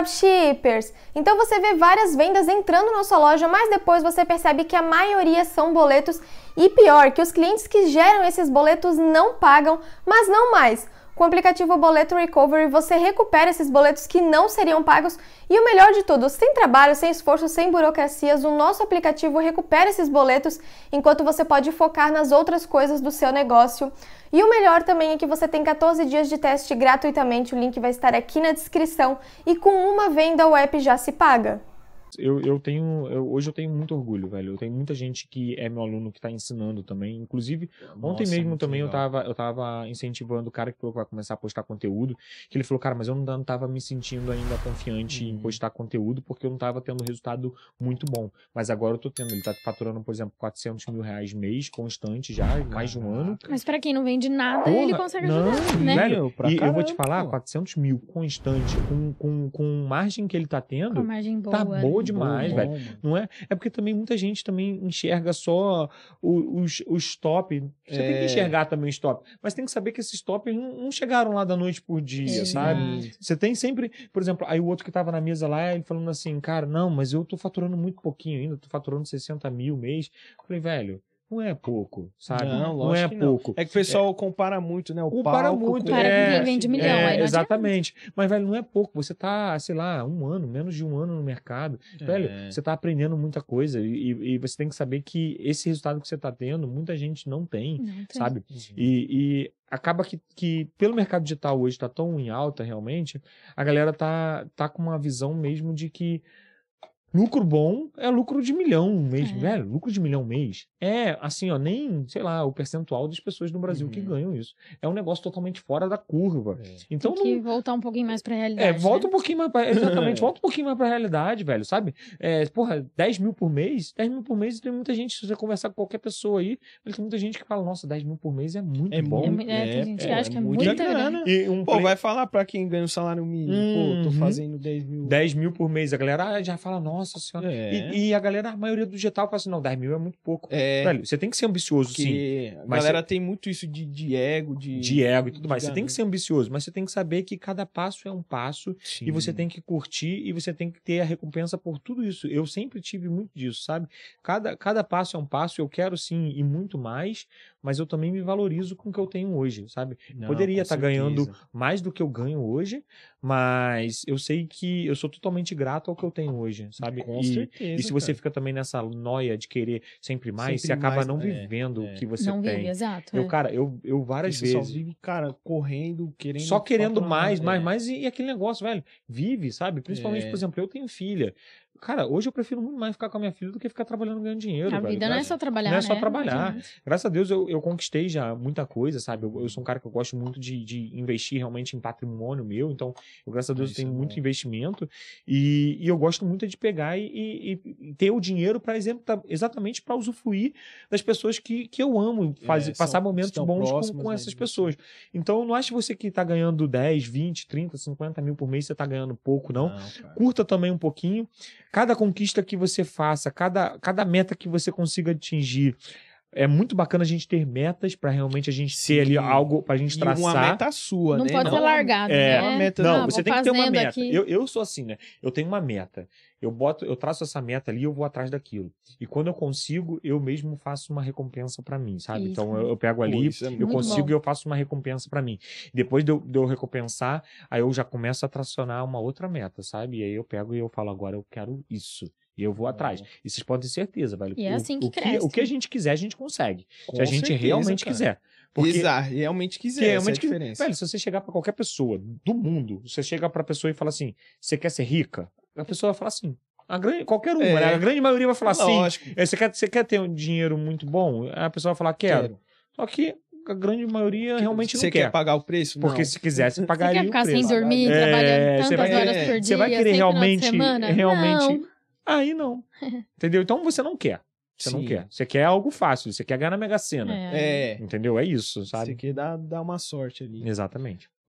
dropshippers. Então você vê várias vendas entrando na sua loja, mas depois você percebe que a maioria são boletos e pior, que os clientes que geram esses boletos não pagam, mas não mais. Com o aplicativo Boleto Recovery, você recupera esses boletos que não seriam pagos e o melhor de tudo, sem trabalho, sem esforço, sem burocracias, o nosso aplicativo recupera esses boletos enquanto você pode focar nas outras coisas do seu negócio. E o melhor também é que você tem 14 dias de teste gratuitamente, o link vai estar aqui na descrição e com uma venda o app já se paga. Eu, eu tenho, eu, hoje eu tenho muito orgulho, velho. Eu tenho muita gente que é meu aluno que tá ensinando também. Inclusive, ontem Nossa, é mesmo também eu tava, eu tava incentivando o cara que falou que vai começar a postar conteúdo, que ele falou, cara, mas eu não, não tava me sentindo ainda confiante uhum. em postar conteúdo porque eu não tava tendo resultado muito bom. Mas agora eu tô tendo. Ele tá faturando, por exemplo, 400 mil reais mês, constante já, mais de um ano. Mas para quem não vende nada, Porra, ele consegue não, ajudar, né? Velho, e caramba. eu vou te falar, 400 mil constante, com, com, com margem que ele tá tendo, com margem boa, tá boa demais, bom, velho. Não é? É porque também muita gente também enxerga só os, os top. Você é... tem que é. enxergar também os top. Mas tem que saber que esses top não, não chegaram lá da noite por dia, sabe? Você tem sempre, por exemplo, aí o outro que tava na mesa lá, ele falando assim, cara, não, mas eu tô faturando muito pouquinho ainda, tô faturando 60 mil mês. Eu falei, velho, não é pouco, sabe? Não, não é pouco. É que o pessoal é... compara muito, né? O compara palco, muito. Compara é, vende milhão. É, exatamente. Adianta. Mas, velho, não é pouco. Você tá, sei lá, um ano, menos de um ano no mercado. É. Velho, você tá aprendendo muita coisa e, e, você tem que saber que esse resultado que você tá tendo, muita gente não tem, não tem. sabe? Uhum. E, e, acaba que, que, pelo mercado digital hoje tá tão em alta, realmente, a galera tá, tá com uma visão mesmo de que Lucro bom é lucro de milhão um mês, é. velho. Lucro de milhão um mês é assim, ó, nem, sei lá, o percentual das pessoas no Brasil uhum. que ganham isso. É um negócio totalmente fora da curva. É. Então Tem que não... voltar um pouquinho mais pra é, realidade. É, volta né? um pouquinho mais pra. Exatamente, volta um pouquinho mais pra realidade, velho, sabe? É, porra, 10 mil por mês, 10 mil por mês tem muita gente, se você conversar com qualquer pessoa aí, tem muita gente que fala, nossa, 10 mil por mês é muito é bom. É, é, tem gente que é, acha que é, é muita grana. E um, pô, vai falar pra quem ganha um salário mínimo, pô, tô uhum. fazendo 10 mil. 10 mil por mês, a galera ah, já fala, nossa nossa senhora. É. E, e, a galera, a maioria do digital, fala assim: não, 10 mil é muito pouco. É. Velho, você tem que ser ambicioso, Porque sim. A galera você... tem muito isso de, de ego, de. De ego e tudo mais. Você tem que ser ambicioso, mas você tem que saber que cada passo é um passo sim. e você tem que curtir e você tem que ter a recompensa por tudo isso. Eu sempre tive muito disso, sabe? Cada, cada passo é um passo, eu quero sim e muito mais, mas eu também me valorizo com o que eu tenho hoje, sabe? Não, Poderia estar tá ganhando mais do que eu ganho hoje, mas eu sei que eu sou totalmente grato ao que eu tenho hoje, sabe? sabe? Com e, certeza. E se você cara. fica também nessa noia de querer sempre mais, sempre você acaba mais, não é, vivendo é, o que você não tem. Vive, exato. Eu, é. cara, eu, eu várias você vezes. Só vive, cara, correndo, querendo. Só querendo mais, mais, mais, mais, e, e, aquele negócio, velho. Vive, sabe? Principalmente, por é. exemplo, eu tenho filha. Cara, hoje eu prefiro muito mais ficar com a minha filha do que ficar trabalhando ganhando dinheiro. A velho, vida graças, não é só trabalhar. Não é só né? trabalhar. Graças a Deus eu, eu conquistei já muita coisa, sabe? Eu, eu sou um cara que eu gosto muito de, de investir realmente em patrimônio meu, então, eu, graças a Deus, Isso eu é tenho é muito investimento e, e eu gosto muito de pegar e, e, e ter o dinheiro para exatamente para usufruir das pessoas que, que eu amo, faz, é, são, passar momentos bons próximos, com, com, né, essas né? pessoas. Então, não acho você que está ganhando 10, 20, 30, 50 mil por mês, você está ganhando pouco, não. não Curta também um pouquinho. Cada conquista que você faça, cada, cada meta que você consiga atingir, é muito bacana a gente ter metas para realmente a gente ser ali algo para a gente traçar. uma meta sua, não né? Pode não pode ser largado, é, né? Uma meta, não, não você tem que ter uma meta. Eu, eu sou assim, né? Eu tenho uma meta. Eu boto, eu traço essa meta ali, eu vou atrás daquilo. E quando eu consigo, eu mesmo faço uma recompensa para mim, sabe? Isso. Então eu, eu, pego ali, Pô, é eu consigo bom. e eu faço uma recompensa para mim. Depois de eu, de eu, recompensar, aí eu já começo a tracionar uma outra meta, sabe? E aí eu pego e eu falo agora eu quero isso. E eu vou atrás. E vocês podem ter certeza, velho. E é assim que o, cresce. Que, o que a gente quiser, a gente consegue. Com se a gente certeza, realmente cara. quiser. Porque Exato, realmente quiser. Realmente essa é diferença. Velho, se você chegar para qualquer pessoa do mundo, você chega pra pessoa e fala assim: você quer ser rica? A pessoa vai falar assim. A grande, qualquer uma, é. né? A grande maioria vai falar assim. É, você quer, você quer ter um dinheiro muito bom? A pessoa vai falar, quero. quero. Só que a grande maioria que realmente não quer. Você quer pagar o preço? Porque se quisesse, pagaria Você quer ficar sem dormir, é, trabalhando tantas vai, horas por dia, Você vai querer realmente... Semana? realmente não. Aí não. Entendeu? Então você não quer. Você Sim. não quer. Você quer algo fácil, você quer ganhar na Mega Sena. É. é. Entendeu? É isso, sabe? Você quer dar, dar uma sorte ali. Exatamente.